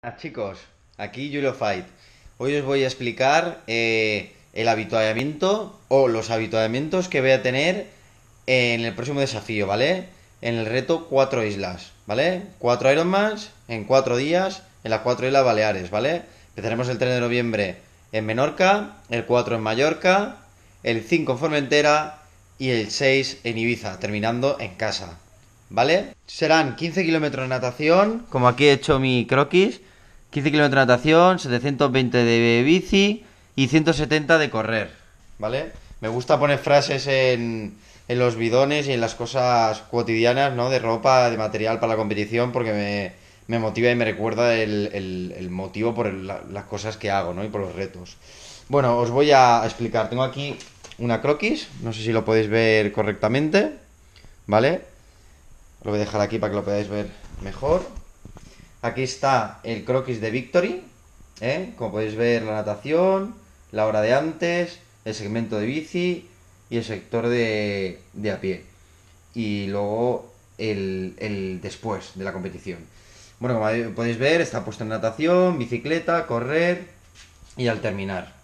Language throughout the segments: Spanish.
Hola ah, chicos, aquí Julio Fight. Hoy os voy a explicar eh, el habituallamiento o los habituallamientos que voy a tener en el próximo desafío, ¿vale? En el reto 4 islas, ¿vale? 4 Ironmans en 4 días en las 4 islas Baleares, ¿vale? Empezaremos el 3 de noviembre en Menorca, el 4 en Mallorca, el 5 en Formentera y el 6 en Ibiza, terminando en casa, ¿vale? Serán 15 kilómetros de natación, como aquí he hecho mi croquis, 15 kilómetros de natación, 720 de bici y 170 de correr, ¿vale? Me gusta poner frases en, los bidones y en las cosas cotidianas, ¿no? De ropa, de material para la competición, porque me, motiva y me recuerda el, motivo por las cosas que hago, ¿no? Y por los retos. Bueno, os voy a explicar. Tengo aquí una croquis, no sé si lo podéis ver correctamente, ¿vale? Lo voy a dejar aquí para que lo podáis ver mejor. Aquí está el croquis de Victory. ¿eh? Como podéis ver, la natación, la hora de antes, el segmento de bici y el sector de, de a pie. Y luego el, después de la competición. Bueno, como podéis ver, está puesto en natación, bicicleta, correr y al terminar.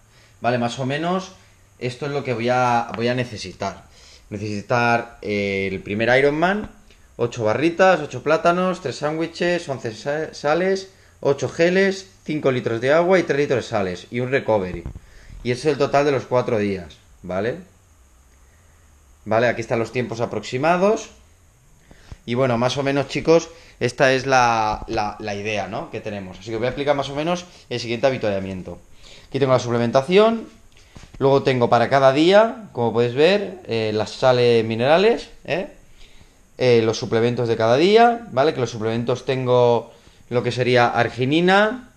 Vale, más o menos esto es lo que voy a, voy a necesitar. Necesitar el primer Ironman 8 barritas, 8 plátanos, 3 sándwiches, 11 sales, 8 geles, 5 litros de agua y 3 litros de sales y un recovery. Y ese es el total de los 4 días, ¿vale? Vale, aquí están los tiempos aproximados. Y bueno, más o menos chicos, esta es la, idea ¿no? que tenemos. Así que voy a explicar más o menos el siguiente avituallamiento. Aquí tengo la suplementación, luego tengo para cada día, como podéis ver, eh, las sales minerales, ¿eh? Eh, los suplementos de cada día, ¿vale? Que los suplementos tengo lo que sería arginina,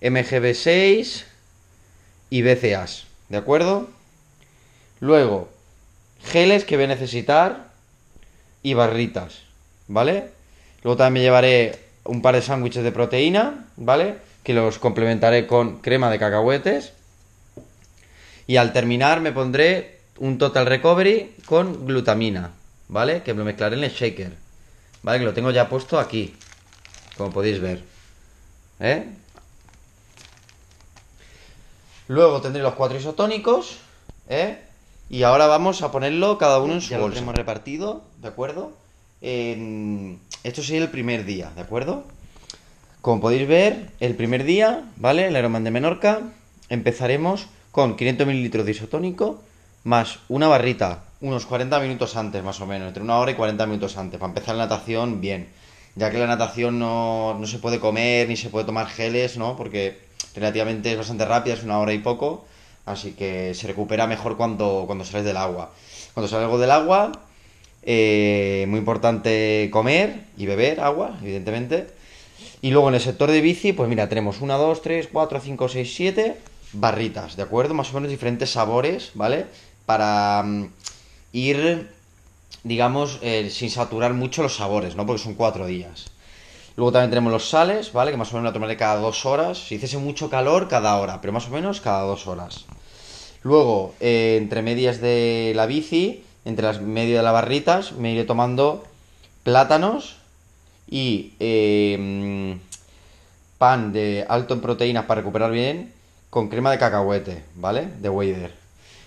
MGB6 y BCAs, ¿de acuerdo? Luego, geles que voy a necesitar y barritas, ¿vale? Luego también llevaré un par de sándwiches de proteína, ¿vale? Que los complementaré con crema de cacahuetes. Y al terminar me pondré un total recovery con glutamina, ¿Vale? Que lo mezclaré en el shaker ¿Vale? Que lo tengo ya puesto aquí Como podéis ver ¿Eh? Luego tendré los cuatro isotónicos ¿Eh? Y ahora vamos a ponerlo cada uno en su ya hemos repartido, ¿de acuerdo? esto sería el primer día, ¿de acuerdo? Como podéis ver, el primer día, ¿vale? El Aeroman de Menorca, empezaremos con 500 mililitros de isotónico más una barrita unos 40 minutos antes, más o menos, entre una hora y 40 minutos antes, para empezar la natación bien. Ya que la natación no, se puede comer ni se puede tomar geles, ¿no? Porque relativamente es bastante rápida, es una hora y poco, así que se recupera mejor cuando, cuando sales del agua. Cuando algo del agua, eh, muy importante comer y beber agua, evidentemente. Y luego en el sector de bici, pues mira, tenemos 1, 2, 3, 4, 5, 6, 7 barritas, ¿de acuerdo? Más o menos diferentes sabores, ¿vale? Para mm, ir, digamos, eh, sin saturar mucho los sabores, ¿no? Porque son cuatro días. Luego también tenemos los sales, ¿vale? Que más o menos la tomaré cada dos horas. Si hiciese mucho calor, cada hora, pero más o menos cada dos horas. Luego, eh, entre medias de la bici, entre las medias de las barritas, me iré tomando plátanos y em, pan de alto en proteínas para recuperar bien con crema de cacahuete, ¿vale? De Wader.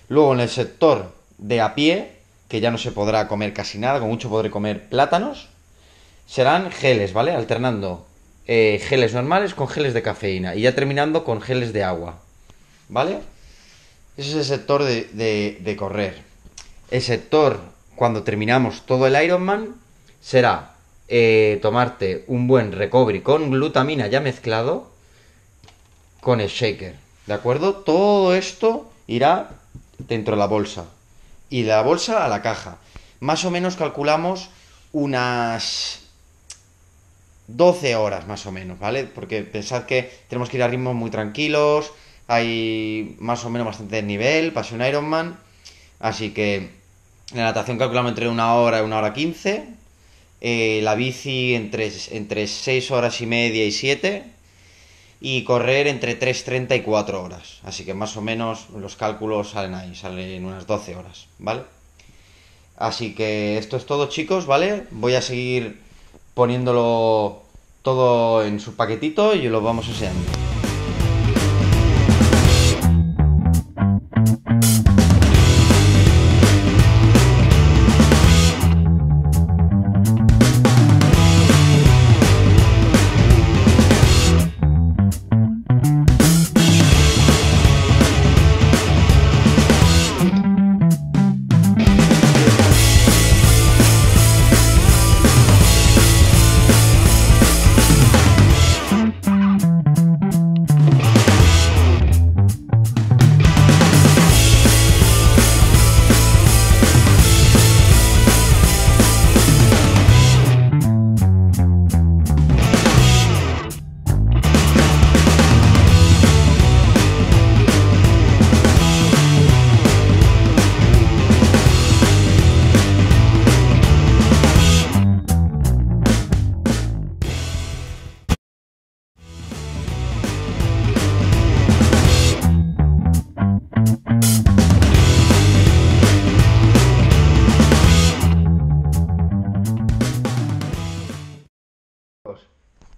Luego, en el sector de a pie, que ya no se podrá comer casi nada, con mucho podré comer plátanos, serán geles, ¿vale? Alternando eh, geles normales con geles de cafeína y ya terminando con geles de agua, ¿vale? Ese es el sector de, correr. El sector, cuando terminamos todo el Ironman, será eh, tomarte un buen recovery con glutamina ya mezclado con el shaker, ¿de acuerdo? Todo esto irá dentro de la bolsa y de la bolsa a la caja. Más o menos calculamos unas 12 horas más o menos, ¿vale? Porque pensad que tenemos que ir a ritmos muy tranquilos, hay más o menos bastante nivel, pasé un Ironman, así que la natación calculamos entre una hora y una hora 15, eh, la bici entre, entre 6 horas y media y 7, y correr entre 3.30 y 4 horas. Así que más o menos los cálculos salen ahí, salen unas 12 horas, ¿vale? Así que esto es todo chicos, ¿vale? Voy a seguir poniéndolo todo en su paquetito y lo vamos enseñando.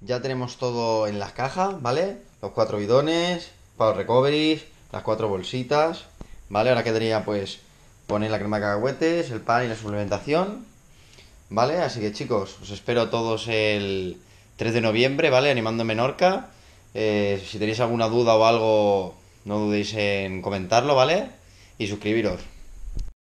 Ya tenemos todo en las cajas, ¿vale? Los cuatro bidones, para recovery recoveries, las cuatro bolsitas, ¿vale? Ahora quedaría pues poner la crema de cacahuetes, el pan y la suplementación, ¿vale? Así que chicos, os espero todos el 3 de noviembre, ¿vale? Animando en Menorca. Eh, si tenéis alguna duda o algo, no dudéis en comentarlo, ¿vale? Y suscribiros.